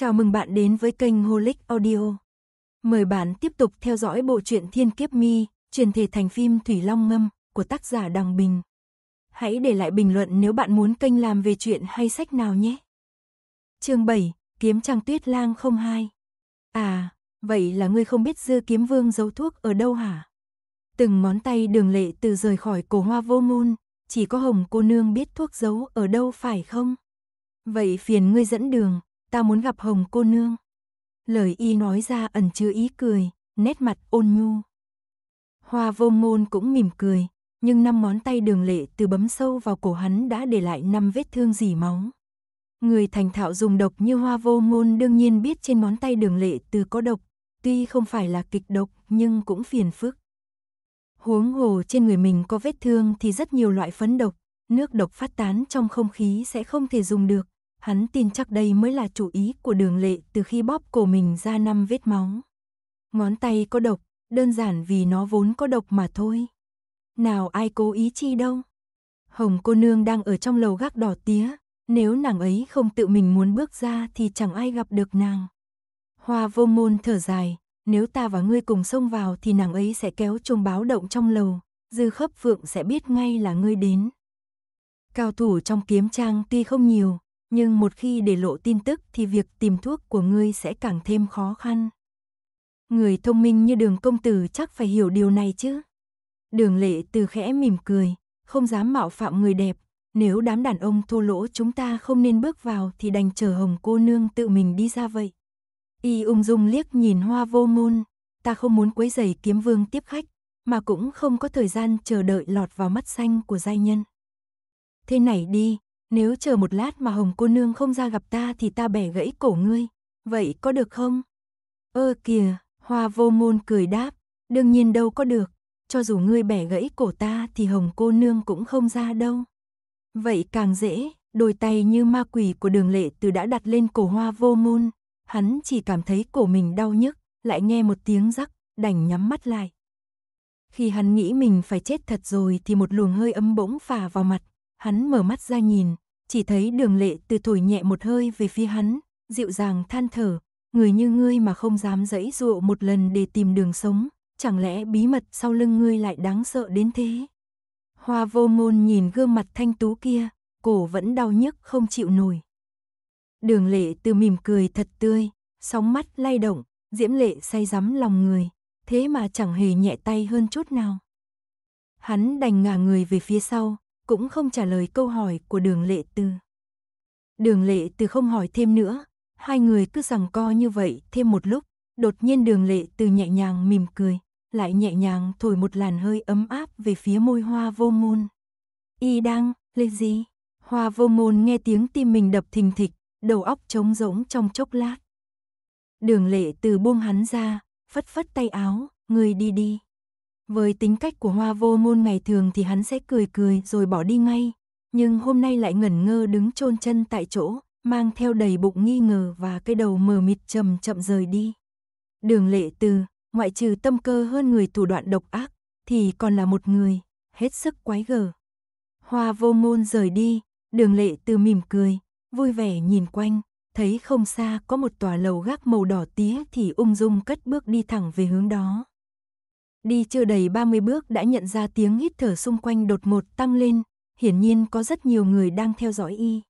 Chào mừng bạn đến với kênh Holic Audio. Mời bạn tiếp tục theo dõi bộ truyện Thiên Kiếp Mi, truyền thể thành phim Thủy Long Ngâm của tác giả Đằng Bình. Hãy để lại bình luận nếu bạn muốn kênh làm về chuyện hay sách nào nhé. Chương 7, Kiếm Trăng Tuyết Lang 02. À, vậy là ngươi không biết Dư Kiếm Vương giấu thuốc ở đâu hả? Từng ngón tay Đường Lệ từ rời khỏi cổ hoa vô ngôn, chỉ có Hồng cô nương biết thuốc giấu ở đâu phải không? Vậy phiền ngươi dẫn đường ta muốn gặp hồng cô nương. Lời y nói ra ẩn chứa ý cười, nét mặt ôn nhu. Hoa vô ngôn cũng mỉm cười, nhưng năm ngón tay đường lệ từ bấm sâu vào cổ hắn đã để lại năm vết thương dì máu. Người thành thạo dùng độc như hoa vô ngôn đương nhiên biết trên ngón tay đường lệ từ có độc, tuy không phải là kịch độc nhưng cũng phiền phức. Huống hồ trên người mình có vết thương thì rất nhiều loại phấn độc, nước độc phát tán trong không khí sẽ không thể dùng được, Hắn tin chắc đây mới là chủ ý của đường lệ từ khi bóp cổ mình ra năm vết máu. Ngón tay có độc, đơn giản vì nó vốn có độc mà thôi. Nào ai cố ý chi đâu. Hồng cô nương đang ở trong lầu gác đỏ tía, nếu nàng ấy không tự mình muốn bước ra thì chẳng ai gặp được nàng. Hoa vô môn thở dài, nếu ta và ngươi cùng xông vào thì nàng ấy sẽ kéo chuông báo động trong lầu, dư khớp vượng sẽ biết ngay là ngươi đến. Cao thủ trong kiếm trang tuy không nhiều, nhưng một khi để lộ tin tức thì việc tìm thuốc của ngươi sẽ càng thêm khó khăn. Người thông minh như đường công tử chắc phải hiểu điều này chứ. Đường lệ từ khẽ mỉm cười, không dám mạo phạm người đẹp, nếu đám đàn ông thô lỗ chúng ta không nên bước vào thì đành chờ hồng cô nương tự mình đi ra vậy. Y ung dung liếc nhìn hoa vô ngôn, ta không muốn quấy giày kiếm vương tiếp khách, mà cũng không có thời gian chờ đợi lọt vào mắt xanh của giai nhân. Thế này đi, nếu chờ một lát mà Hồng cô nương không ra gặp ta thì ta bẻ gãy cổ ngươi, vậy có được không? Ơ kìa, hoa vô môn cười đáp, đương nhiên đâu có được, cho dù ngươi bẻ gãy cổ ta thì Hồng cô nương cũng không ra đâu. Vậy càng dễ, đôi tay như ma quỷ của đường lệ từ đã đặt lên cổ hoa vô môn, hắn chỉ cảm thấy cổ mình đau nhức, lại nghe một tiếng rắc, đành nhắm mắt lại. Khi hắn nghĩ mình phải chết thật rồi thì một luồng hơi ấm bỗng phả vào mặt, hắn mở mắt ra nhìn, chỉ thấy đường lệ từ thổi nhẹ một hơi về phía hắn, dịu dàng than thở, người như ngươi mà không dám dẫy dụa một lần để tìm đường sống, chẳng lẽ bí mật sau lưng ngươi lại đáng sợ đến thế? Hoa vô ngôn nhìn gương mặt thanh tú kia, cổ vẫn đau nhức không chịu nổi. Đường lệ từ mỉm cười thật tươi, sóng mắt lay động, diễm lệ say rắm lòng người, thế mà chẳng hề nhẹ tay hơn chút nào. Hắn đành ngả người về phía sau, cũng không trả lời câu hỏi của đường lệ tư. Đường lệ Tư không hỏi thêm nữa, hai người cứ rằng co như vậy thêm một lúc, đột nhiên đường lệ Tư nhẹ nhàng mỉm cười, lại nhẹ nhàng thổi một làn hơi ấm áp về phía môi hoa vô môn. Y đang, lê gì? Hoa vô môn nghe tiếng tim mình đập thình thịch, đầu óc trống rỗng trong chốc lát. Đường lệ từ buông hắn ra, phất phất tay áo, người đi đi. Với tính cách của hoa vô ngôn ngày thường thì hắn sẽ cười cười rồi bỏ đi ngay, nhưng hôm nay lại ngẩn ngơ đứng chôn chân tại chỗ, mang theo đầy bụng nghi ngờ và cái đầu mờ mịt chậm chậm rời đi. Đường lệ từ, ngoại trừ tâm cơ hơn người thủ đoạn độc ác, thì còn là một người, hết sức quái gở. Hoa vô ngôn rời đi, đường lệ từ mỉm cười, vui vẻ nhìn quanh, thấy không xa có một tòa lầu gác màu đỏ tía thì ung dung cất bước đi thẳng về hướng đó. Đi chưa đầy 30 bước đã nhận ra tiếng hít thở xung quanh đột một tăng lên, hiển nhiên có rất nhiều người đang theo dõi y.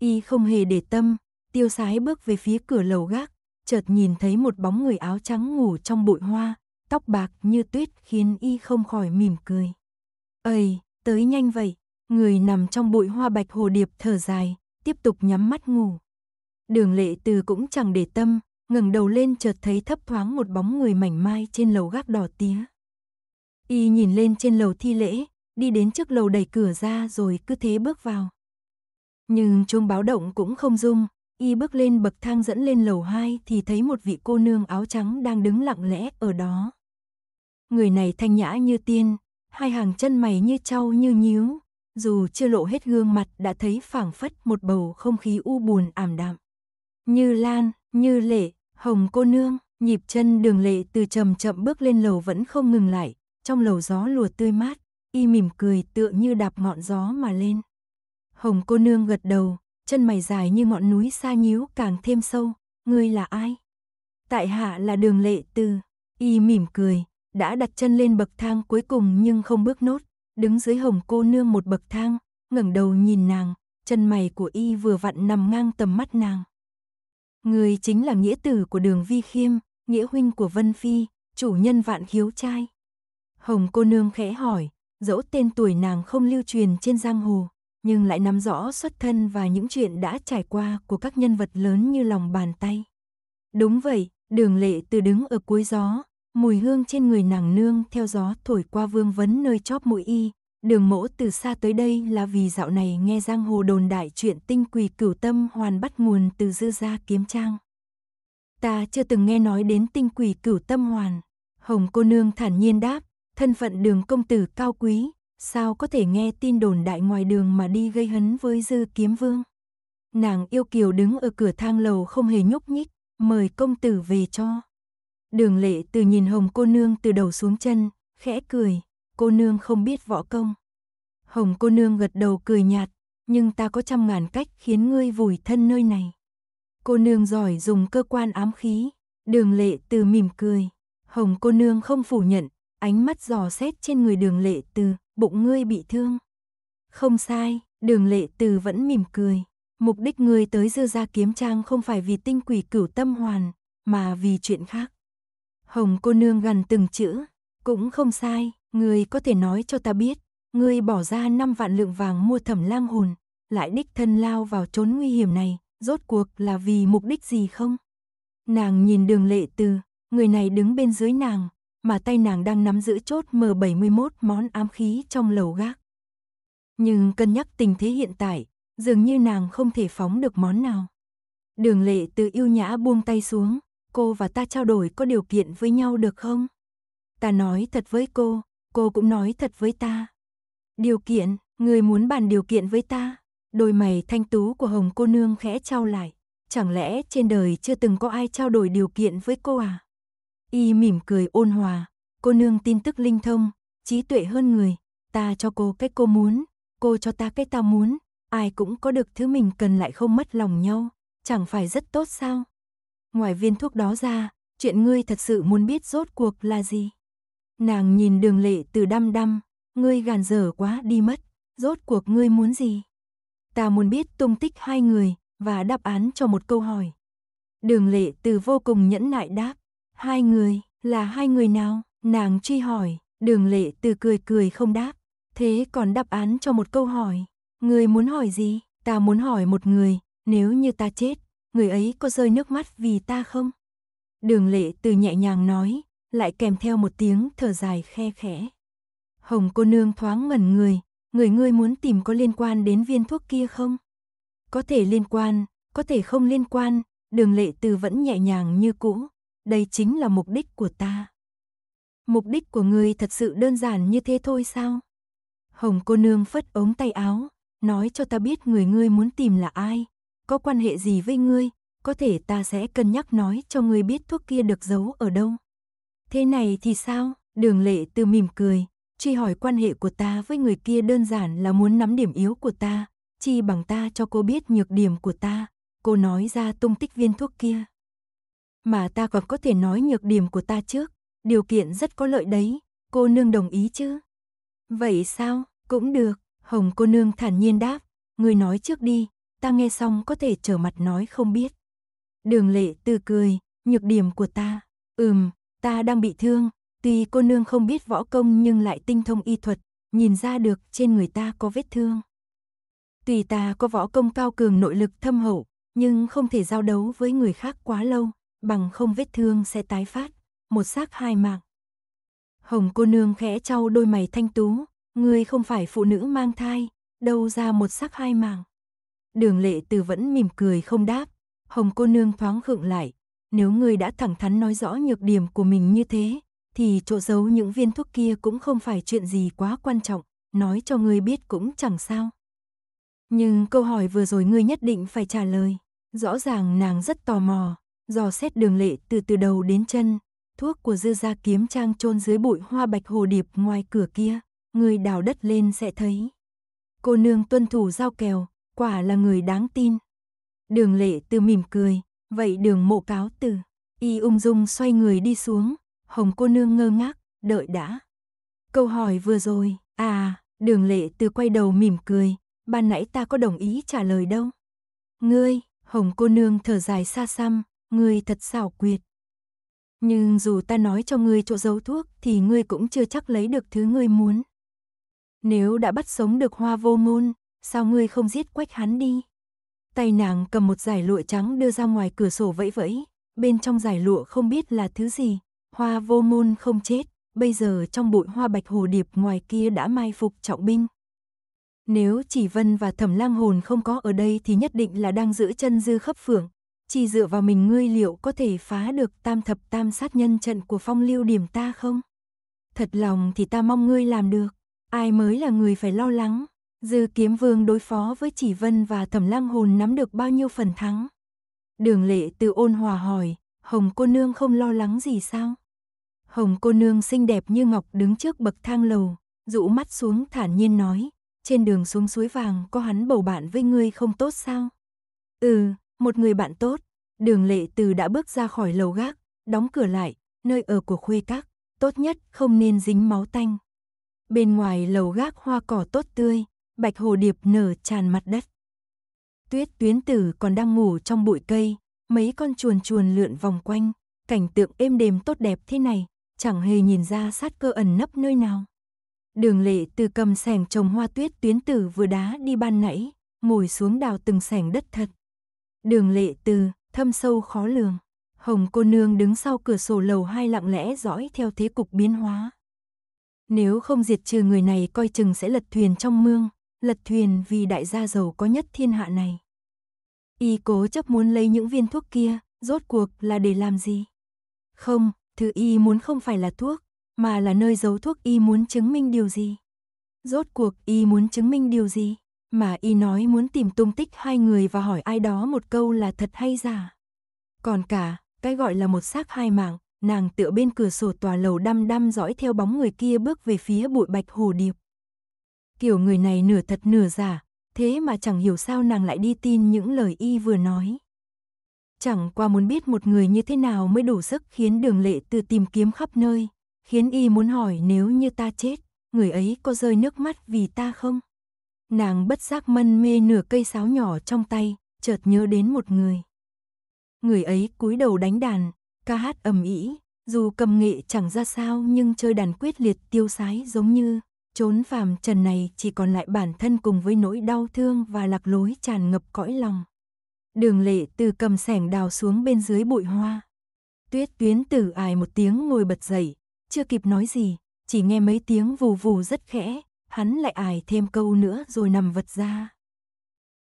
Y không hề để tâm, tiêu sái bước về phía cửa lầu gác, chợt nhìn thấy một bóng người áo trắng ngủ trong bụi hoa, tóc bạc như tuyết khiến y không khỏi mỉm cười. Ây, tới nhanh vậy, người nằm trong bụi hoa bạch hồ điệp thở dài, tiếp tục nhắm mắt ngủ. Đường lệ từ cũng chẳng để tâm, ngẩng đầu lên chợt thấy thấp thoáng một bóng người mảnh mai trên lầu gác đỏ tía. Y nhìn lên trên lầu thi lễ, đi đến trước lầu đẩy cửa ra rồi cứ thế bước vào. Nhưng chuông báo động cũng không rung, y bước lên bậc thang dẫn lên lầu 2 thì thấy một vị cô nương áo trắng đang đứng lặng lẽ ở đó. Người này thanh nhã như tiên, hai hàng chân mày như trâu như nhíu, dù chưa lộ hết gương mặt đã thấy phảng phất một bầu không khí u buồn ảm đạm. Như lan, như lệ, Hồng cô nương, nhịp chân đường lệ từ chậm chậm bước lên lầu vẫn không ngừng lại, trong lầu gió lùa tươi mát, y mỉm cười tựa như đạp ngọn gió mà lên. Hồng cô nương gật đầu, chân mày dài như ngọn núi xa nhíu càng thêm sâu, ngươi là ai? Tại hạ là đường lệ từ, y mỉm cười, đã đặt chân lên bậc thang cuối cùng nhưng không bước nốt, đứng dưới hồng cô nương một bậc thang, ngẩng đầu nhìn nàng, chân mày của y vừa vặn nằm ngang tầm mắt nàng. Người chính là nghĩa tử của đường Vi Khiêm, nghĩa huynh của Vân Phi, chủ nhân vạn hiếu trai. Hồng cô nương khẽ hỏi, dẫu tên tuổi nàng không lưu truyền trên giang hồ, nhưng lại nắm rõ xuất thân và những chuyện đã trải qua của các nhân vật lớn như lòng bàn tay. Đúng vậy, đường lệ từ đứng ở cuối gió, mùi hương trên người nàng nương theo gió thổi qua vương vấn nơi chóp mũi y, Đường mỗ từ xa tới đây là vì dạo này nghe giang hồ đồn đại chuyện tinh quỳ cửu tâm hoàn bắt nguồn từ dư gia kiếm trang. Ta chưa từng nghe nói đến tinh quỳ cửu tâm hoàn. Hồng cô nương thản nhiên đáp, thân phận đường công tử cao quý, sao có thể nghe tin đồn đại ngoài đường mà đi gây hấn với dư kiếm vương. Nàng yêu kiều đứng ở cửa thang lầu không hề nhúc nhích, mời công tử về cho. Đường lệ từ nhìn hồng cô nương từ đầu xuống chân, khẽ cười, cô nương không biết võ công. Hồng cô nương gật đầu cười nhạt, nhưng ta có trăm ngàn cách khiến ngươi vùi thân nơi này. Cô nương giỏi dùng cơ quan ám khí, đường lệ từ mỉm cười. Hồng cô nương không phủ nhận, ánh mắt dò xét trên người đường lệ từ, bụng ngươi bị thương. Không sai, đường lệ từ vẫn mỉm cười. Mục đích ngươi tới dư gia kiếm trang không phải vì tinh quỷ cửu tâm hoàn, mà vì chuyện khác. Hồng cô nương gần từng chữ, cũng không sai, Ngươi có thể nói cho ta biết, ngươi bỏ ra 5 vạn lượng vàng mua thẩm lang hồn, lại đích thân lao vào trốn nguy hiểm này, rốt cuộc là vì mục đích gì không? Nàng nhìn đường lệ từ, người này đứng bên dưới nàng, mà tay nàng đang nắm giữ chốt M71 món ám khí trong lầu gác. Nhưng cân nhắc tình thế hiện tại, dường như nàng không thể phóng được món nào. Đường lệ từ yêu nhã buông tay xuống, cô và ta trao đổi có điều kiện với nhau được không? Ta nói thật với cô, cô cũng nói thật với ta. Điều kiện, người muốn bàn điều kiện với ta. Đôi mày thanh tú của Hồng cô nương khẽ trao lại. Chẳng lẽ trên đời chưa từng có ai trao đổi điều kiện với cô à? Y mỉm cười ôn hòa, cô nương tin tức linh thông, trí tuệ hơn người, ta cho cô cái cô muốn, cô cho ta cái ta muốn, ai cũng có được thứ mình cần lại không mất lòng nhau, chẳng phải rất tốt sao? Ngoài viên thuốc đó ra, chuyện ngươi thật sự muốn biết rốt cuộc là gì? Nàng nhìn đường lệ từ đăm đăm, ngươi gàn dở quá đi mất, rốt cuộc ngươi muốn gì? Ta muốn biết tung tích hai người, và đáp án cho một câu hỏi. Đường lệ từ vô cùng nhẫn nại đáp, hai người, là hai người nào? Nàng truy hỏi, đường lệ từ cười cười không đáp, thế còn đáp án cho một câu hỏi. ngươi muốn hỏi gì? Ta muốn hỏi một người, nếu như ta chết, người ấy có rơi nước mắt vì ta không? Đường lệ từ nhẹ nhàng nói, lại kèm theo một tiếng thở dài khe khẽ. Hồng cô nương thoáng ngẩn người, người ngươi muốn tìm có liên quan đến viên thuốc kia không? Có thể liên quan, có thể không liên quan, đường lệ từ vẫn nhẹ nhàng như cũ, đây chính là mục đích của ta. Mục đích của ngươi thật sự đơn giản như thế thôi sao? Hồng cô nương phất ống tay áo, nói cho ta biết người ngươi muốn tìm là ai, có quan hệ gì với ngươi, có thể ta sẽ cân nhắc nói cho ngươi biết thuốc kia được giấu ở đâu. Thế này thì sao? Đường lệ từ mỉm cười, truy hỏi quan hệ của ta với người kia đơn giản là muốn nắm điểm yếu của ta, chi bằng ta cho cô biết nhược điểm của ta. Cô nói ra tung tích viên thuốc kia. Mà ta còn có thể nói nhược điểm của ta trước, điều kiện rất có lợi đấy, cô nương đồng ý chứ? Vậy sao, cũng được, Hồng cô nương thản nhiên đáp, người nói trước đi, ta nghe xong có thể trở mặt nói không biết. Đường lệ từ cười, nhược điểm của ta, ừm, Ta đang bị thương, tuy cô nương không biết võ công nhưng lại tinh thông y thuật, nhìn ra được trên người ta có vết thương. Tùy ta có võ công cao cường nội lực thâm hậu, nhưng không thể giao đấu với người khác quá lâu, bằng không vết thương sẽ tái phát, một xác hai mạng. Hồng cô nương khẽ trao đôi mày thanh tú, ngươi không phải phụ nữ mang thai, đâu ra một xác hai mạng. Đường lệ từ vẫn mỉm cười không đáp, hồng cô nương thoáng khựng lại, nếu người đã thẳng thắn nói rõ nhược điểm của mình như thế, thì chỗ giấu những viên thuốc kia cũng không phải chuyện gì quá quan trọng, nói cho người biết cũng chẳng sao. Nhưng câu hỏi vừa rồi ngươi nhất định phải trả lời. Rõ ràng nàng rất tò mò, dò xét đường lệ từ từ đầu đến chân. Thuốc của dư gia kiếm trang chôn dưới bụi hoa bạch hồ điệp ngoài cửa kia, người đào đất lên sẽ thấy. Cô nương tuân thủ giao kèo, quả là người đáng tin. Đường lệ từ mỉm cười, Vậy đường mộ cáo từ. Y ung dung xoay người đi xuống, hồng cô nương ngơ ngác, đợi đã. Câu hỏi vừa rồi, à, đường lệ từ quay đầu mỉm cười, ban nãy ta có đồng ý trả lời đâu. Ngươi, hồng cô nương thở dài xa xăm, ngươi thật xảo quyệt. Nhưng dù ta nói cho ngươi chỗ giấu thuốc thì ngươi cũng chưa chắc lấy được thứ ngươi muốn. Nếu đã bắt sống được hoa vô môn, sao ngươi không giết quách hắn đi? Tay nàng cầm một giải lụa trắng đưa ra ngoài cửa sổ vẫy vẫy, bên trong giải lụa không biết là thứ gì, hoa vô môn không chết, bây giờ trong bụi hoa bạch hồ điệp ngoài kia đã mai phục trọng binh. Nếu chỉ vân và thẩm lang hồn không có ở đây thì nhất định là đang giữ chân dư khắp phượng. chỉ dựa vào mình ngươi liệu có thể phá được tam thập tam sát nhân trận của phong lưu điểm ta không? Thật lòng thì ta mong ngươi làm được, ai mới là người phải lo lắng. Dư kiếm vương đối phó với chỉ vân và thẩm lăng hồn nắm được bao nhiêu phần thắng. Đường lệ từ ôn hòa hỏi, hồng cô nương không lo lắng gì sao? Hồng cô nương xinh đẹp như ngọc đứng trước bậc thang lầu, rũ mắt xuống thản nhiên nói, trên đường xuống suối vàng có hắn bầu bạn với ngươi không tốt sao? Ừ, một người bạn tốt. Đường lệ từ đã bước ra khỏi lầu gác, đóng cửa lại, nơi ở của khuê các, tốt nhất không nên dính máu tanh. Bên ngoài lầu gác hoa cỏ tốt tươi, bạch hồ điệp nở tràn mặt đất. Tuyết tuyến tử còn đang ngủ trong bụi cây, mấy con chuồn chuồn lượn vòng quanh, cảnh tượng êm đềm tốt đẹp thế này, chẳng hề nhìn ra sát cơ ẩn nấp nơi nào. Đường lệ từ cầm sẻng trồng hoa tuyết tuyến tử vừa đá đi ban nãy, ngồi xuống đào từng sẻng đất thật. Đường lệ từ, thâm sâu khó lường. Hồng cô nương đứng sau cửa sổ lầu hai lặng lẽ dõi theo thế cục biến hóa. Nếu không diệt trừ người này coi chừng sẽ lật thuyền trong mương, lật thuyền vì đại gia giàu có nhất thiên hạ này. Y cố chấp muốn lấy những viên thuốc kia, rốt cuộc là để làm gì? Không, thứ y muốn không phải là thuốc, mà là nơi giấu thuốc y muốn chứng minh điều gì? Rốt cuộc y muốn chứng minh điều gì? Mà y nói muốn tìm tung tích hai người và hỏi ai đó một câu là thật hay giả. Còn cả, cái gọi là một xác hai mạng, nàng tựa bên cửa sổ tòa lầu đăm đăm dõi theo bóng người kia bước về phía bụi bạch hồ điệp kiểu người này nửa thật nửa giả, thế mà chẳng hiểu sao nàng lại đi tin những lời y vừa nói. Chẳng qua muốn biết một người như thế nào mới đủ sức khiến đường lệ từ tìm kiếm khắp nơi, khiến y muốn hỏi nếu như ta chết, người ấy có rơi nước mắt vì ta không? Nàng bất giác mân mê nửa cây sáo nhỏ trong tay, chợt nhớ đến một người. Người ấy cúi đầu đánh đàn, ca hát ầm ĩ, dù cầm nghệ chẳng ra sao nhưng chơi đàn quyết liệt tiêu sái giống như Trốn phàm trần này chỉ còn lại bản thân cùng với nỗi đau thương và lạc lối tràn ngập cõi lòng. Đường lệ từ cầm sẻng đào xuống bên dưới bụi hoa. Tuyết tuyến tử ải một tiếng ngồi bật dậy, chưa kịp nói gì, chỉ nghe mấy tiếng vù vù rất khẽ, hắn lại ải thêm câu nữa rồi nằm vật ra.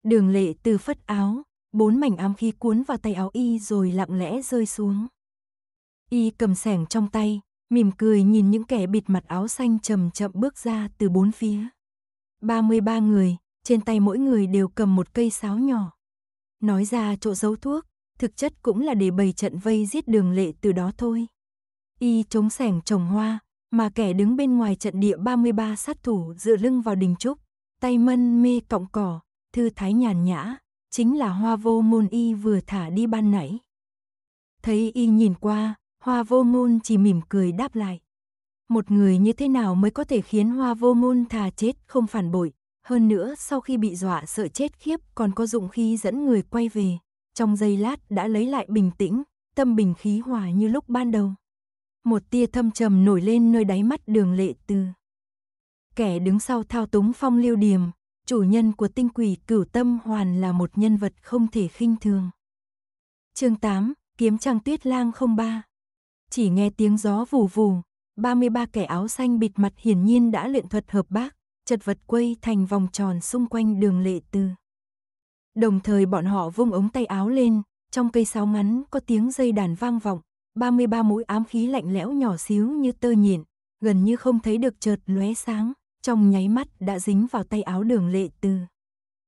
Đường lệ từ phất áo, bốn mảnh ám khí cuốn vào tay áo y rồi lặng lẽ rơi xuống. Y cầm sẻng trong tay, mỉm cười nhìn những kẻ bịt mặt áo xanh chậm chậm bước ra từ bốn phía. 33 người, trên tay mỗi người đều cầm một cây sáo nhỏ. Nói ra chỗ giấu thuốc, thực chất cũng là để bày trận vây giết đường lệ từ đó thôi. Y chống sẻng trồng hoa, mà kẻ đứng bên ngoài trận địa 33 sát thủ dựa lưng vào đình trúc, tay mân mê cọng cỏ, thư thái nhàn nhã, chính là hoa vô môn y vừa thả đi ban nãy. Thấy y nhìn qua, Hoa vô ngôn chỉ mỉm cười đáp lại. Một người như thế nào mới có thể khiến hoa vô ngôn thà chết không phản bội. Hơn nữa sau khi bị dọa sợ chết khiếp còn có dụng khi dẫn người quay về. Trong giây lát đã lấy lại bình tĩnh, tâm bình khí hòa như lúc ban đầu. Một tia thâm trầm nổi lên nơi đáy mắt đường lệ tư. Kẻ đứng sau thao túng phong liêu điềm, chủ nhân của tinh quỷ cửu tâm hoàn là một nhân vật không thể khinh thường. chương 8, Kiếm Trăng Tuyết Lang 03 chỉ nghe tiếng gió vù vù, 33 kẻ áo xanh bịt mặt hiển nhiên đã luyện thuật hợp bác, chật vật quay thành vòng tròn xung quanh đường lệ tư. Đồng thời bọn họ vung ống tay áo lên, trong cây sáo ngắn có tiếng dây đàn vang vọng, 33 mũi ám khí lạnh lẽo nhỏ xíu như tơ nhện, gần như không thấy được chợt lóe sáng, trong nháy mắt đã dính vào tay áo đường lệ tư.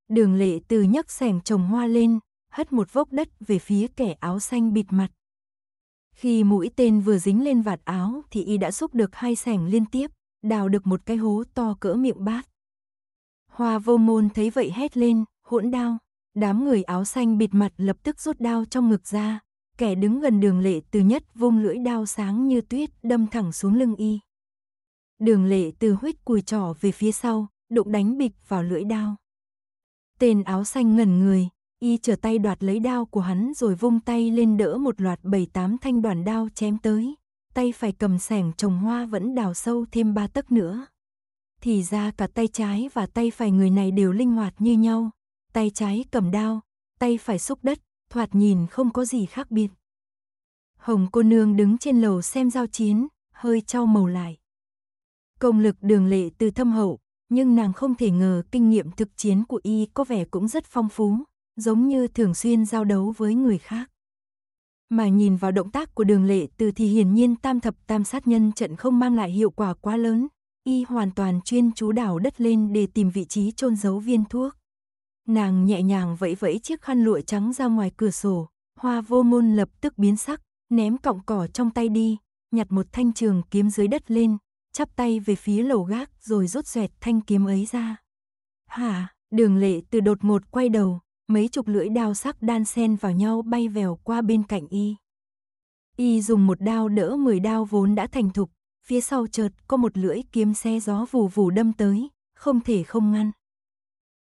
Đường lệ từ nhấc sẻng trồng hoa lên, hất một vốc đất về phía kẻ áo xanh bịt mặt, khi mũi tên vừa dính lên vạt áo thì y đã xúc được hai sẻng liên tiếp, đào được một cái hố to cỡ miệng bát. Hoa vô môn thấy vậy hét lên, hỗn đao. Đám người áo xanh bịt mặt lập tức rút đao trong ngực ra. Kẻ đứng gần đường lệ từ nhất vung lưỡi đao sáng như tuyết đâm thẳng xuống lưng y. Đường lệ từ huyết cùi trỏ về phía sau, đụng đánh bịch vào lưỡi đao. Tên áo xanh ngẩn người, y trở tay đoạt lấy đao của hắn rồi vung tay lên đỡ một loạt bảy tám thanh đoàn đao chém tới. Tay phải cầm sẻng trồng hoa vẫn đào sâu thêm ba tấc nữa. Thì ra cả tay trái và tay phải người này đều linh hoạt như nhau. Tay trái cầm đao, tay phải xúc đất, thoạt nhìn không có gì khác biệt. Hồng cô nương đứng trên lầu xem giao chiến, hơi trao màu lại. Công lực đường lệ từ thâm hậu, nhưng nàng không thể ngờ kinh nghiệm thực chiến của y có vẻ cũng rất phong phú giống như thường xuyên giao đấu với người khác. Mà nhìn vào động tác của đường lệ từ thì hiển nhiên tam thập tam sát nhân trận không mang lại hiệu quả quá lớn, y hoàn toàn chuyên chú đảo đất lên để tìm vị trí chôn giấu viên thuốc. Nàng nhẹ nhàng vẫy vẫy chiếc khăn lụa trắng ra ngoài cửa sổ, hoa vô môn lập tức biến sắc, ném cọng cỏ trong tay đi, nhặt một thanh trường kiếm dưới đất lên, chắp tay về phía lầu gác rồi rút xoẹt thanh kiếm ấy ra. Hả, đường lệ từ đột ngột quay đầu, mấy chục lưỡi đao sắc đan sen vào nhau bay vèo qua bên cạnh y. Y dùng một đao đỡ mười đao vốn đã thành thục, phía sau chợt có một lưỡi kiếm xe gió vù vù đâm tới, không thể không ngăn.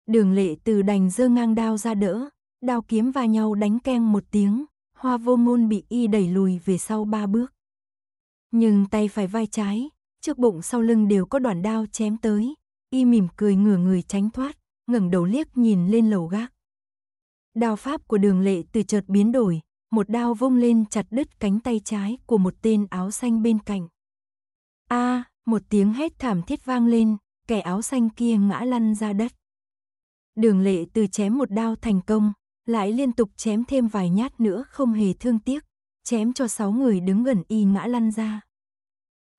Đường lệ từ đành dơ ngang đao ra đỡ, đao kiếm va nhau đánh keng một tiếng, hoa vô ngôn bị y đẩy lùi về sau ba bước. Nhưng tay phải vai trái, trước bụng sau lưng đều có đoạn đao chém tới, y mỉm cười ngửa người tránh thoát, ngẩng đầu liếc nhìn lên lầu gác. Đao pháp của đường lệ từ chợt biến đổi, một đao vung lên chặt đứt cánh tay trái của một tên áo xanh bên cạnh. A, à, một tiếng hét thảm thiết vang lên, kẻ áo xanh kia ngã lăn ra đất. Đường lệ từ chém một đao thành công, lại liên tục chém thêm vài nhát nữa không hề thương tiếc, chém cho sáu người đứng gần y ngã lăn ra.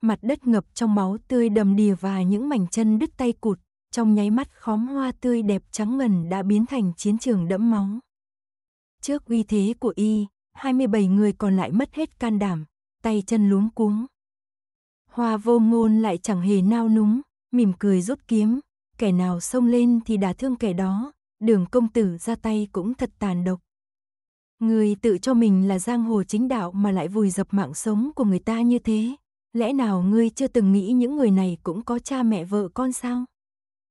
Mặt đất ngập trong máu tươi đầm đìa và những mảnh chân đứt tay cụt, trong nháy mắt khóm hoa tươi đẹp trắng ngần đã biến thành chiến trường đẫm máu trước uy thế của y, 27 người còn lại mất hết can đảm, tay chân luống cuống. Hoa vô ngôn lại chẳng hề nao núng, mỉm cười rút kiếm, kẻ nào xông lên thì đả thương kẻ đó, đường công tử ra tay cũng thật tàn độc. Người tự cho mình là giang hồ chính đạo mà lại vùi dập mạng sống của người ta như thế. Lẽ nào ngươi chưa từng nghĩ những người này cũng có cha mẹ vợ con sao?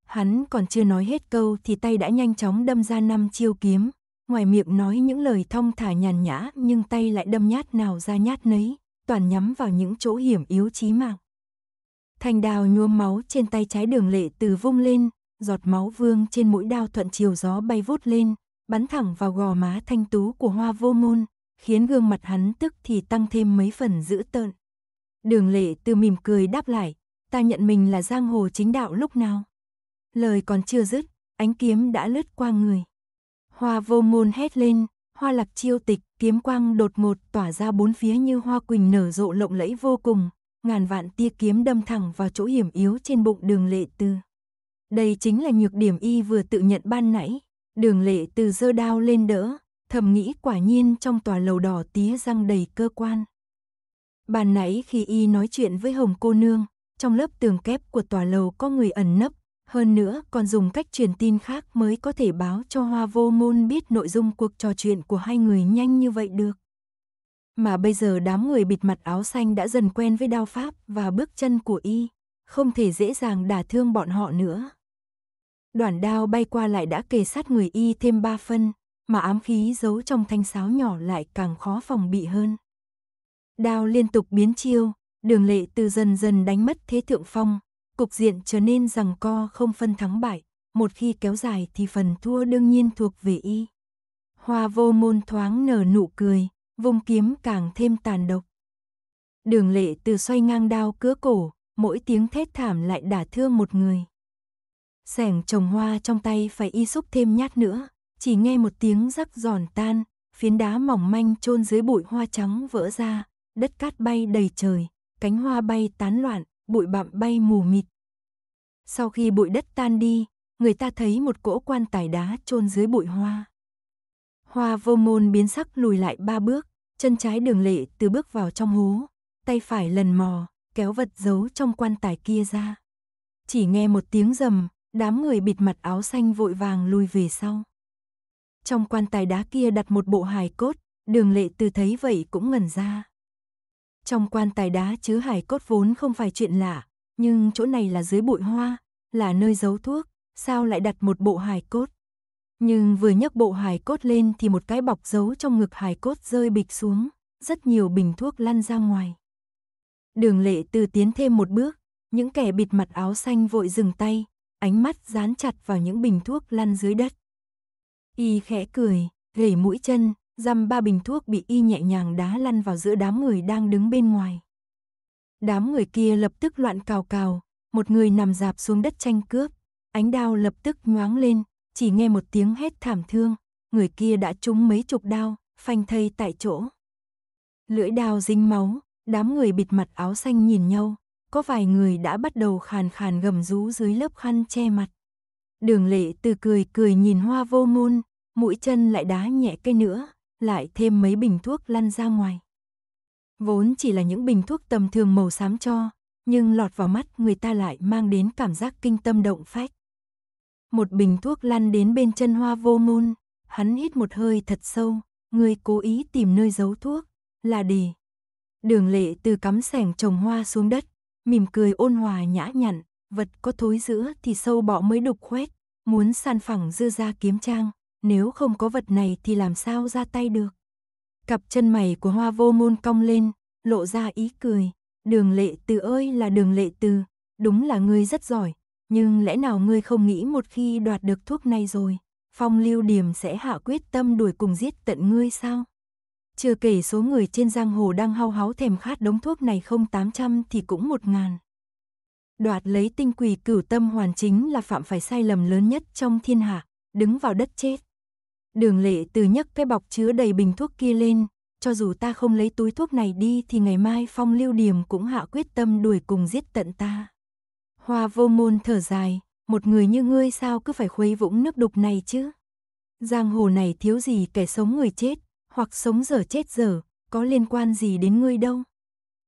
Hắn còn chưa nói hết câu thì tay đã nhanh chóng đâm ra năm chiêu kiếm, ngoài miệng nói những lời thong thả nhàn nhã nhưng tay lại đâm nhát nào ra nhát nấy, toàn nhắm vào những chỗ hiểm yếu chí mạng. Thanh đào nhuốm máu trên tay trái đường lệ từ vung lên, giọt máu vương trên mũi đao thuận chiều gió bay vút lên, bắn thẳng vào gò má thanh tú của hoa vô ngôn, khiến gương mặt hắn tức thì tăng thêm mấy phần dữ tợn. Đường lệ từ mỉm cười đáp lại, ta nhận mình là giang hồ chính đạo lúc nào. Lời còn chưa dứt, ánh kiếm đã lướt qua người. Hoa vô ngôn hét lên, hoa lạc chiêu tịch, kiếm quang đột ngột tỏa ra bốn phía như hoa quỳnh nở rộ lộng lẫy vô cùng, ngàn vạn tia kiếm đâm thẳng vào chỗ hiểm yếu trên bụng đường lệ tư. Đây chính là nhược điểm y vừa tự nhận ban nãy, đường lệ tư giơ đao lên đỡ, thầm nghĩ quả nhiên trong tòa lầu đỏ tía răng đầy cơ quan. Ban nãy khi y nói chuyện với hồng cô nương, trong lớp tường kép của tòa lầu có người ẩn nấp hơn nữa, còn dùng cách truyền tin khác mới có thể báo cho Hoa Vô Môn biết nội dung cuộc trò chuyện của hai người nhanh như vậy được. Mà bây giờ đám người bịt mặt áo xanh đã dần quen với đao pháp và bước chân của y, không thể dễ dàng đả thương bọn họ nữa. Đoạn đao bay qua lại đã kề sát người y thêm ba phân, mà ám khí giấu trong thanh sáo nhỏ lại càng khó phòng bị hơn. Đao liên tục biến chiêu, đường lệ từ dần dần đánh mất thế thượng phong, Cục diện trở nên rằng co không phân thắng bại, một khi kéo dài thì phần thua đương nhiên thuộc về y. Hoa vô môn thoáng nở nụ cười, vùng kiếm càng thêm tàn độc. Đường lệ từ xoay ngang đao cứa cổ, mỗi tiếng thét thảm lại đả thương một người. Sẻng trồng hoa trong tay phải y xúc thêm nhát nữa, chỉ nghe một tiếng rắc giòn tan, phiến đá mỏng manh chôn dưới bụi hoa trắng vỡ ra, đất cát bay đầy trời, cánh hoa bay tán loạn, bụi bặm bay mù mịt. Sau khi bụi đất tan đi, người ta thấy một cỗ quan tài đá chôn dưới bụi hoa. Hoa vô môn biến sắc lùi lại ba bước, chân trái đường lệ từ bước vào trong hố, tay phải lần mò, kéo vật giấu trong quan tài kia ra. Chỉ nghe một tiếng rầm, đám người bịt mặt áo xanh vội vàng lùi về sau. Trong quan tài đá kia đặt một bộ hài cốt, đường lệ từ thấy vậy cũng ngẩn ra. Trong quan tài đá chứa hải cốt vốn không phải chuyện lạ, nhưng chỗ này là dưới bụi hoa, là nơi giấu thuốc, sao lại đặt một bộ hài cốt? Nhưng vừa nhấc bộ hài cốt lên thì một cái bọc giấu trong ngực hài cốt rơi bịch xuống, rất nhiều bình thuốc lăn ra ngoài. Đường lệ từ tiến thêm một bước, những kẻ bịt mặt áo xanh vội dừng tay, ánh mắt dán chặt vào những bình thuốc lăn dưới đất. Y khẽ cười, gầy mũi chân, Dăm ba bình thuốc bị y nhẹ nhàng đá lăn vào giữa đám người đang đứng bên ngoài. Đám người kia lập tức loạn cào cào, một người nằm dạp xuống đất tranh cướp, ánh đao lập tức nhoáng lên, chỉ nghe một tiếng hét thảm thương, người kia đã trúng mấy chục đao, phanh thây tại chỗ. Lưỡi đao dính máu, đám người bịt mặt áo xanh nhìn nhau, có vài người đã bắt đầu khàn khàn gầm rú dưới lớp khăn che mặt. Đường lệ từ cười cười nhìn hoa vô ngôn, mũi chân lại đá nhẹ cây nữa, lại thêm mấy bình thuốc lăn ra ngoài. Vốn chỉ là những bình thuốc tầm thường màu xám cho, nhưng lọt vào mắt người ta lại mang đến cảm giác kinh tâm động phách. Một bình thuốc lăn đến bên chân hoa vô môn, hắn hít một hơi thật sâu, người cố ý tìm nơi giấu thuốc, là để. Đường lệ từ cắm sẻng trồng hoa xuống đất, mỉm cười ôn hòa nhã nhặn, vật có thối giữa thì sâu bọ mới đục khoét, muốn san phẳng dư ra kiếm trang, nếu không có vật này thì làm sao ra tay được. Cặp chân mày của hoa vô môn cong lên, lộ ra ý cười. Đường lệ từ ơi là đường lệ từ, đúng là ngươi rất giỏi, nhưng lẽ nào ngươi không nghĩ một khi đoạt được thuốc này rồi, phong lưu điểm sẽ hạ quyết tâm đuổi cùng giết tận ngươi sao? Chưa kể số người trên giang hồ đang hao háo thèm khát đống thuốc này không 800 thì cũng một ngàn. Đoạt lấy tinh quỷ cửu tâm hoàn chính là phạm phải sai lầm lớn nhất trong thiên hạ, đứng vào đất chết. Đường lệ từ nhấc cái bọc chứa đầy bình thuốc kia lên, cho dù ta không lấy túi thuốc này đi thì ngày mai phong lưu điểm cũng hạ quyết tâm đuổi cùng giết tận ta. Hoa vô môn thở dài, một người như ngươi sao cứ phải khuấy vũng nước đục này chứ. Giang hồ này thiếu gì kẻ sống người chết, hoặc sống dở chết dở, có liên quan gì đến ngươi đâu.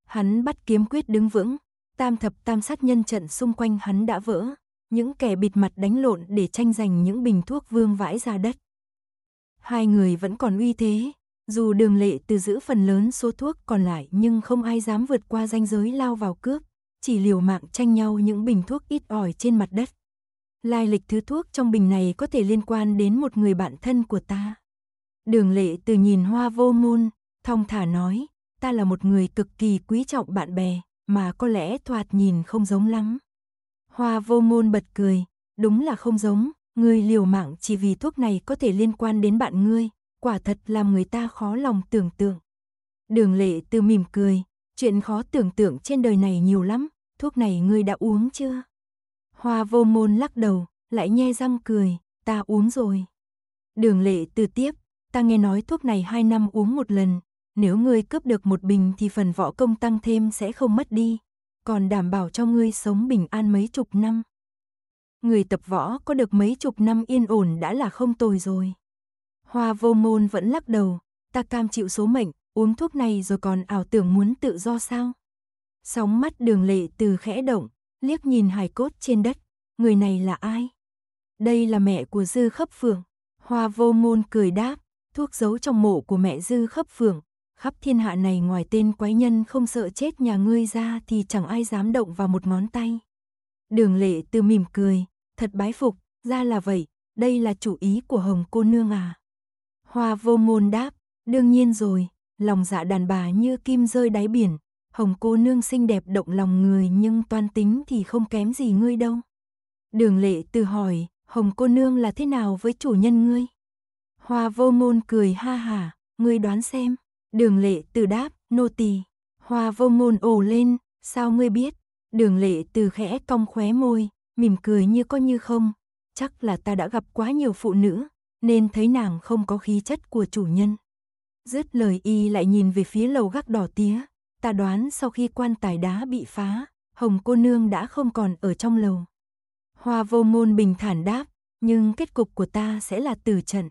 Hắn bắt kiếm quyết đứng vững, tam thập tam sát nhân trận xung quanh hắn đã vỡ, những kẻ bịt mặt đánh lộn để tranh giành những bình thuốc vương vãi ra đất. Hai người vẫn còn uy thế, dù đường lệ từ giữ phần lớn số thuốc còn lại nhưng không ai dám vượt qua ranh giới lao vào cướp, chỉ liều mạng tranh nhau những bình thuốc ít ỏi trên mặt đất. Lai lịch thứ thuốc trong bình này có thể liên quan đến một người bạn thân của ta. Đường lệ từ nhìn hoa vô môn, thong thả nói, ta là một người cực kỳ quý trọng bạn bè, mà có lẽ thoạt nhìn không giống lắm. Hoa vô môn bật cười, đúng là không giống, người liều mạng chỉ vì thuốc này có thể liên quan đến bạn ngươi, quả thật làm người ta khó lòng tưởng tượng. Đường lệ từ mỉm cười, chuyện khó tưởng tượng trên đời này nhiều lắm, thuốc này ngươi đã uống chưa? Hoa vô môn lắc đầu, lại nhe răng cười, ta uống rồi. Đường lệ từ tiếp, ta nghe nói thuốc này hai năm uống một lần, nếu ngươi cướp được một bình thì phần võ công tăng thêm sẽ không mất đi, còn đảm bảo cho ngươi sống bình an mấy chục năm người tập võ có được mấy chục năm yên ổn đã là không tồi rồi. Hoa vô môn vẫn lắc đầu, ta cam chịu số mệnh, uống thuốc này rồi còn ảo tưởng muốn tự do sao? Sóng mắt đường lệ từ khẽ động, liếc nhìn hài cốt trên đất, người này là ai? Đây là mẹ của Dư Khấp Phượng. Hoa vô môn cười đáp, thuốc giấu trong mộ của mẹ Dư Khấp Phượng. Khắp thiên hạ này ngoài tên quái nhân không sợ chết nhà ngươi ra thì chẳng ai dám động vào một ngón tay. Đường lệ từ mỉm cười, thật bái phục, ra là vậy, đây là chủ ý của hồng cô nương à. Hoa vô ngôn đáp, đương nhiên rồi, lòng dạ đàn bà như kim rơi đáy biển, hồng cô nương xinh đẹp động lòng người nhưng toan tính thì không kém gì ngươi đâu. Đường lệ từ hỏi, hồng cô nương là thế nào với chủ nhân ngươi? Hoa vô ngôn cười ha hả, ngươi đoán xem. Đường lệ từ đáp, nô tỳ. Hoa vô ngôn ồ lên, sao ngươi biết? Đường lệ từ khẽ cong khóe môi, mỉm cười như có như không. Chắc là ta đã gặp quá nhiều phụ nữ, nên thấy nàng không có khí chất của chủ nhân. Dứt lời y lại nhìn về phía lầu gác đỏ tía. Ta đoán sau khi quan tài đá bị phá, hồng cô nương đã không còn ở trong lầu. Hoa vô môn bình thản đáp, nhưng kết cục của ta sẽ là tử trận.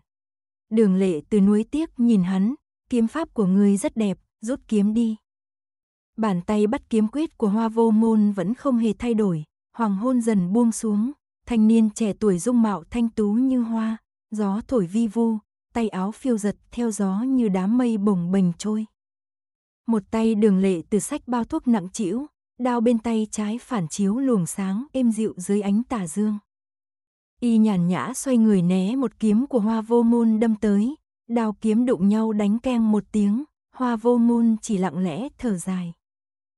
Đường lệ từ nuối tiếc nhìn hắn, kiếm pháp của ngươi rất đẹp, rút kiếm đi. Bàn tay bắt kiếm quyết của Hoa Vô Môn vẫn không hề thay đổi, hoàng hôn dần buông xuống, thanh niên trẻ tuổi dung mạo thanh tú như hoa, gió thổi vi vu, tay áo phiêu giật theo gió như đám mây bồng bềnh trôi. Một tay đường lệ từ sách bao thuốc nặng trĩu, đao bên tay trái phản chiếu luồng sáng êm dịu dưới ánh tà dương. Y nhàn nhã xoay người né một kiếm của hoa vô môn đâm tới, đao kiếm đụng nhau đánh keng một tiếng, hoa vô môn chỉ lặng lẽ thở dài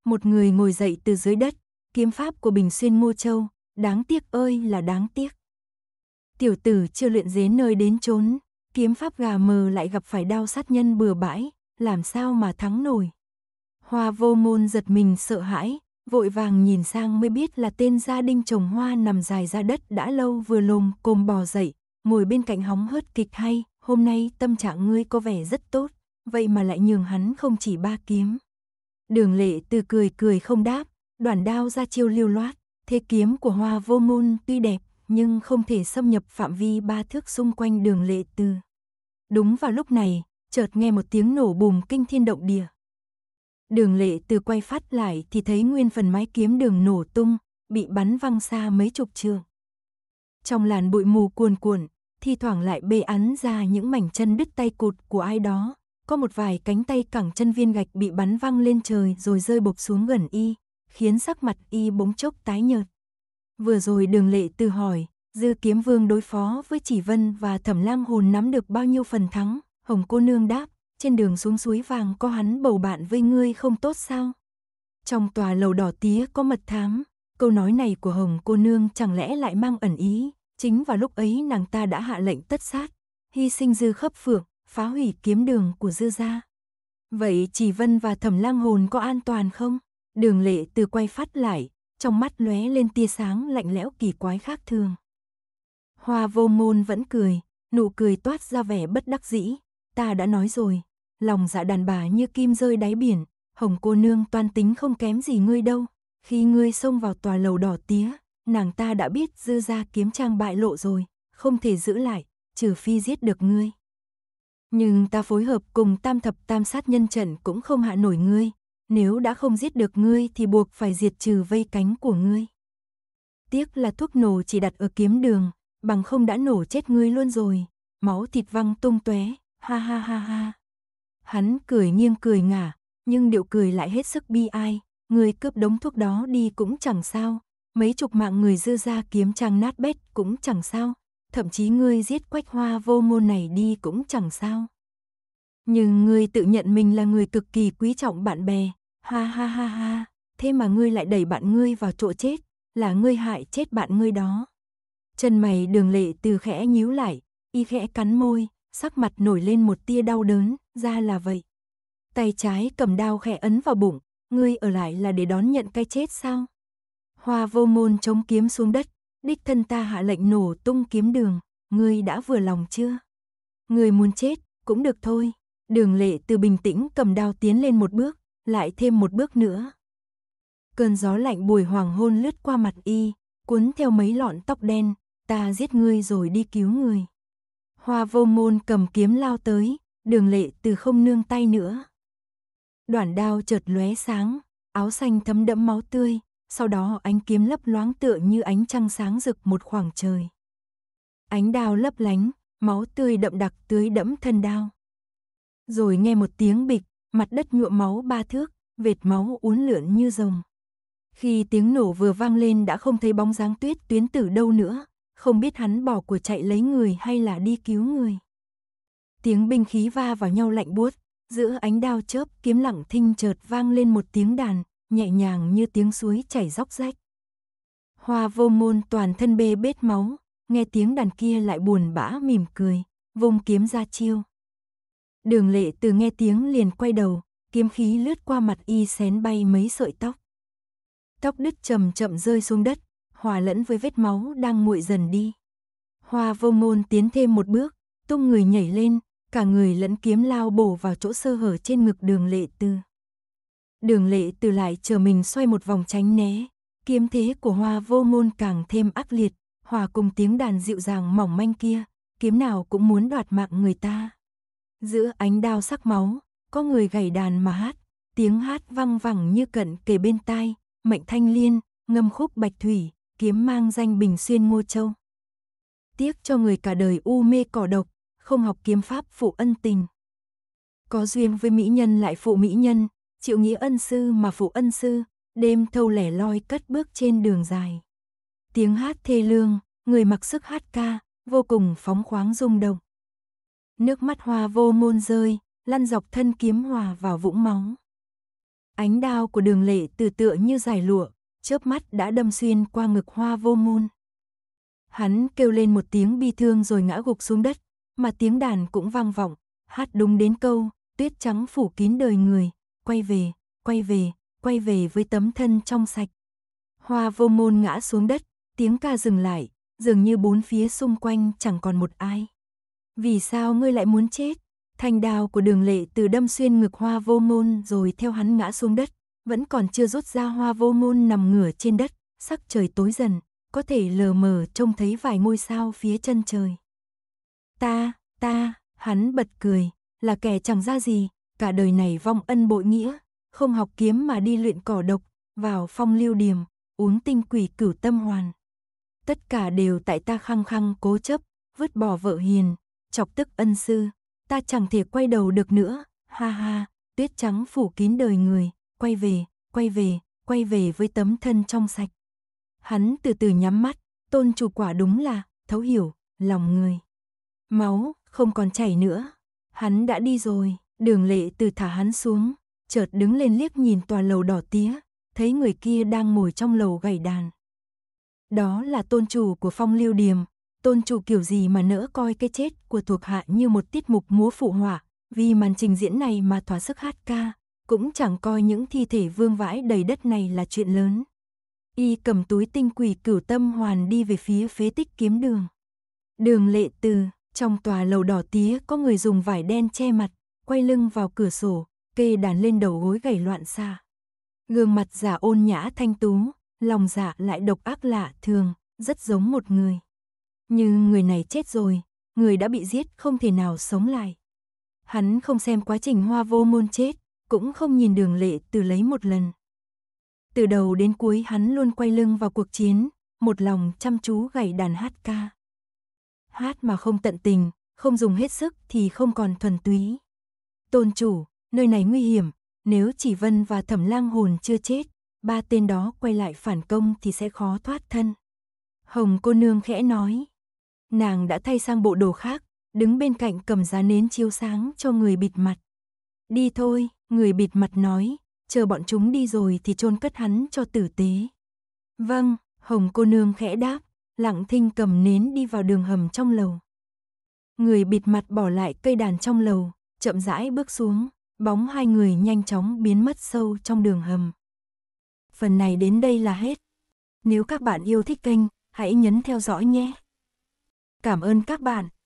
một người ngồi dậy từ dưới đất, kiếm pháp của Bình Xuyên Ngô Châu, đáng tiếc ơi là đáng tiếc. Tiểu tử chưa luyện dế nơi đến trốn, kiếm pháp gà mờ lại gặp phải đao sát nhân bừa bãi, làm sao mà thắng nổi. Hoa vô môn giật mình sợ hãi, vội vàng nhìn sang mới biết là tên gia đình trồng hoa nằm dài ra đất đã lâu vừa lồm côm bò dậy, ngồi bên cạnh hóng hớt kịch hay, hôm nay tâm trạng ngươi có vẻ rất tốt, vậy mà lại nhường hắn không chỉ ba kiếm. Đường lệ từ cười cười không đáp, đoàn đao ra chiêu lưu loát, thế kiếm của hoa vô môn tuy đẹp, nhưng không thể xâm nhập phạm vi ba thước xung quanh đường lệ từ. Đúng vào lúc này, chợt nghe một tiếng nổ bùm kinh thiên động địa. Đường lệ từ quay phát lại thì thấy nguyên phần mái kiếm đường nổ tung, bị bắn văng xa mấy chục trường. Trong làn bụi mù cuồn cuộn, thi thoảng lại bê án ra những mảnh chân đứt tay cụt của ai đó, có một vài cánh tay cẳng chân viên gạch bị bắn văng lên trời rồi rơi bột xuống gần y, khiến sắc mặt y bỗng chốc tái nhợt. Vừa rồi đường lệ từ hỏi, dư kiếm vương đối phó với chỉ vân và thẩm lam hồn nắm được bao nhiêu phần thắng, hồng cô nương đáp, trên đường xuống suối vàng có hắn bầu bạn với ngươi không tốt sao? Trong tòa lầu đỏ tía có mật thám, câu nói này của hồng cô nương chẳng lẽ lại mang ẩn ý, chính vào lúc ấy nàng ta đã hạ lệnh tất sát, hy sinh dư khấp phượng, phá hủy kiếm đường của dư gia. Vậy chỉ vân và thẩm lang hồn có an toàn không? Đường lệ từ quay phát lại, trong mắt lóe lên tia sáng lạnh lẽo kỳ quái khác thường. Hoa vô môn vẫn cười, nụ cười toát ra vẻ bất đắc dĩ. Ta đã nói rồi, lòng dạ đàn bà như kim rơi đáy biển, hồng cô nương toan tính không kém gì ngươi đâu. Khi ngươi xông vào tòa lầu đỏ tía, nàng ta đã biết dư gia kiếm trang bại lộ rồi, không thể giữ lại, trừ phi giết được ngươi. Nhưng ta phối hợp cùng tam thập tam sát nhân trận cũng không hạ nổi ngươi. Nếu đã không giết được ngươi thì buộc phải diệt trừ vây cánh của ngươi. Tiếc là thuốc nổ chỉ đặt ở kiếm đường, bằng không đã nổ chết ngươi luôn rồi. Máu thịt văng tung tóe, ha ha ha ha. Hắn cười nghiêng cười ngả, nhưng điệu cười lại hết sức bi ai. Người cướp đống thuốc đó đi cũng chẳng sao, mấy chục mạng người dư ra kiếm trang nát bét cũng chẳng sao thậm chí ngươi giết quách hoa vô môn này đi cũng chẳng sao. Nhưng ngươi tự nhận mình là người cực kỳ quý trọng bạn bè, ha ha ha ha, thế mà ngươi lại đẩy bạn ngươi vào chỗ chết, là ngươi hại chết bạn ngươi đó. Chân mày đường lệ từ khẽ nhíu lại, y khẽ cắn môi, sắc mặt nổi lên một tia đau đớn, ra là vậy. Tay trái cầm đao khẽ ấn vào bụng, ngươi ở lại là để đón nhận cái chết sao? Hoa vô môn chống kiếm xuống đất, Đích thân ta hạ lệnh nổ tung kiếm đường, ngươi đã vừa lòng chưa? Ngươi muốn chết, cũng được thôi. Đường lệ từ bình tĩnh cầm đao tiến lên một bước, lại thêm một bước nữa. Cơn gió lạnh buổi hoàng hôn lướt qua mặt y, cuốn theo mấy lọn tóc đen, ta giết ngươi rồi đi cứu người. Hoa vô môn cầm kiếm lao tới, đường lệ từ không nương tay nữa. Đoạn đao chợt lóe sáng, áo xanh thấm đẫm máu tươi, sau đó ánh kiếm lấp loáng tựa như ánh trăng sáng rực một khoảng trời. Ánh đao lấp lánh, máu tươi đậm đặc tưới đẫm thân đao. Rồi nghe một tiếng bịch, mặt đất nhuộm máu ba thước, vệt máu uốn lượn như rồng. Khi tiếng nổ vừa vang lên đã không thấy bóng dáng tuyết tuyến tử đâu nữa, không biết hắn bỏ của chạy lấy người hay là đi cứu người. Tiếng binh khí va vào nhau lạnh buốt, giữa ánh đao chớp kiếm lặng thinh chợt vang lên một tiếng đàn, nhẹ nhàng như tiếng suối chảy róc rách. Hoa vô môn toàn thân bê bết máu, nghe tiếng đàn kia lại buồn bã mỉm cười, vung kiếm ra chiêu. Đường lệ từ nghe tiếng liền quay đầu, kiếm khí lướt qua mặt y xén bay mấy sợi tóc. Tóc đứt chậm chậm rơi xuống đất, hòa lẫn với vết máu đang nguội dần đi. Hoa vô môn tiến thêm một bước, tung người nhảy lên, cả người lẫn kiếm lao bổ vào chỗ sơ hở trên ngực đường lệ từ. Đường lệ từ lại chờ mình xoay một vòng tránh né, kiếm thế của hoa vô môn càng thêm ác liệt, hòa cùng tiếng đàn dịu dàng mỏng manh kia, kiếm nào cũng muốn đoạt mạng người ta. Giữa ánh đao sắc máu, có người gảy đàn mà hát, tiếng hát văng vẳng như cận kề bên tai, mệnh thanh liên, ngâm khúc bạch thủy, kiếm mang danh bình xuyên ngô châu. Tiếc cho người cả đời u mê cỏ độc, không học kiếm pháp phụ ân tình. Có duyên với mỹ nhân lại phụ mỹ nhân, triệu nghĩa ân sư mà phụ ân sư, đêm thâu lẻ loi cất bước trên đường dài. Tiếng hát thê lương, người mặc sức hát ca, vô cùng phóng khoáng rung động. Nước mắt hoa vô môn rơi, lăn dọc thân kiếm hòa vào vũng máu. Ánh đao của đường lệ từ tựa như dài lụa, chớp mắt đã đâm xuyên qua ngực hoa vô môn. Hắn kêu lên một tiếng bi thương rồi ngã gục xuống đất, mà tiếng đàn cũng vang vọng, hát đúng đến câu, tuyết trắng phủ kín đời người, quay về, quay về, quay về với tấm thân trong sạch. Hoa vô môn ngã xuống đất, tiếng ca dừng lại, dường như bốn phía xung quanh chẳng còn một ai. Vì sao ngươi lại muốn chết? Thanh đào của đường lệ từ đâm xuyên ngực hoa vô môn rồi theo hắn ngã xuống đất, vẫn còn chưa rút ra hoa vô môn nằm ngửa trên đất, sắc trời tối dần, có thể lờ mờ trông thấy vài ngôi sao phía chân trời. Ta, ta, hắn bật cười, là kẻ chẳng ra gì, cả đời này vong ân bội nghĩa, không học kiếm mà đi luyện cỏ độc, vào phong lưu điềm, uống tinh quỷ cửu tâm hoàn. Tất cả đều tại ta khăng khăng cố chấp, vứt bỏ vợ hiền, chọc tức ân sư, ta chẳng thể quay đầu được nữa, ha ha, tuyết trắng phủ kín đời người, quay về, quay về, quay về với tấm thân trong sạch. Hắn từ từ nhắm mắt, tôn chủ quả đúng là, thấu hiểu, lòng người. Máu, không còn chảy nữa, hắn đã đi rồi. Đường lệ từ thả hắn xuống, chợt đứng lên liếc nhìn tòa lầu đỏ tía, thấy người kia đang ngồi trong lầu gảy đàn. Đó là tôn chủ của phong lưu điềm, tôn chủ kiểu gì mà nỡ coi cái chết của thuộc hạ như một tiết mục múa phụ họa, vì màn trình diễn này mà thỏa sức hát ca, cũng chẳng coi những thi thể vương vãi đầy đất này là chuyện lớn. Y cầm túi tinh quỷ cửu tâm hoàn đi về phía phế tích kiếm đường. Đường lệ từ, trong tòa lầu đỏ tía có người dùng vải đen che mặt, quay lưng vào cửa sổ, kê đàn lên đầu gối gầy loạn xa. Gương mặt giả ôn nhã thanh tú, lòng giả dạ lại độc ác lạ thường, rất giống một người. Nhưng người này chết rồi, người đã bị giết không thể nào sống lại. Hắn không xem quá trình hoa vô môn chết, cũng không nhìn đường lệ từ lấy một lần. Từ đầu đến cuối hắn luôn quay lưng vào cuộc chiến, một lòng chăm chú gảy đàn hát ca. Hát mà không tận tình, không dùng hết sức thì không còn thuần túy. Tôn chủ, nơi này nguy hiểm, nếu chỉ Vân và Thẩm Lang hồn chưa chết, ba tên đó quay lại phản công thì sẽ khó thoát thân. Hồng cô nương khẽ nói. Nàng đã thay sang bộ đồ khác, đứng bên cạnh cầm giá nến chiếu sáng cho người bịt mặt. Đi thôi, người bịt mặt nói, chờ bọn chúng đi rồi thì chôn cất hắn cho tử tế. Vâng, Hồng cô nương khẽ đáp, lặng thinh cầm nến đi vào đường hầm trong lầu. Người bịt mặt bỏ lại cây đàn trong lầu, chậm rãi bước xuống, bóng hai người nhanh chóng biến mất sâu trong đường hầm. Phần này đến đây là hết. Nếu các bạn yêu thích kênh, hãy nhấn theo dõi nhé. Cảm ơn các bạn.